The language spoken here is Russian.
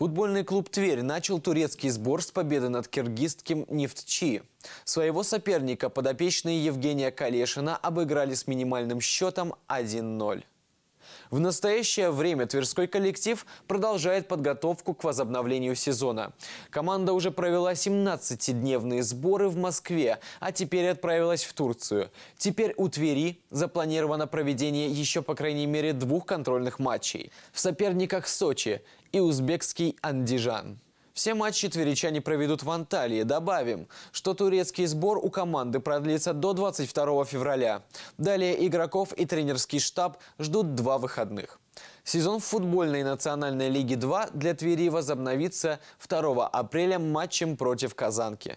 Футбольный клуб «Тверь» начал турецкий сбор с победы над киргизским «Нефтчи». Своего соперника подопечные Евгения Калешина обыграли с минимальным счетом 1-0. В настоящее время Тверской коллектив продолжает подготовку к возобновлению сезона. Команда уже провела 17-дневные сборы в Москве, а теперь отправилась в Турцию. Теперь у Твери запланировано проведение еще по крайней мере двух контрольных матчей. В соперниках Сочи и узбекский Андижан. Все матчи тверичане проведут в Анталии. Добавим, что турецкий сбор у команды продлится до 22 февраля. Далее игроков и тренерский штаб ждут два выходных. Сезон в футбольной национальной лиги 2 для Твери возобновится 2 апреля матчем против Казанки.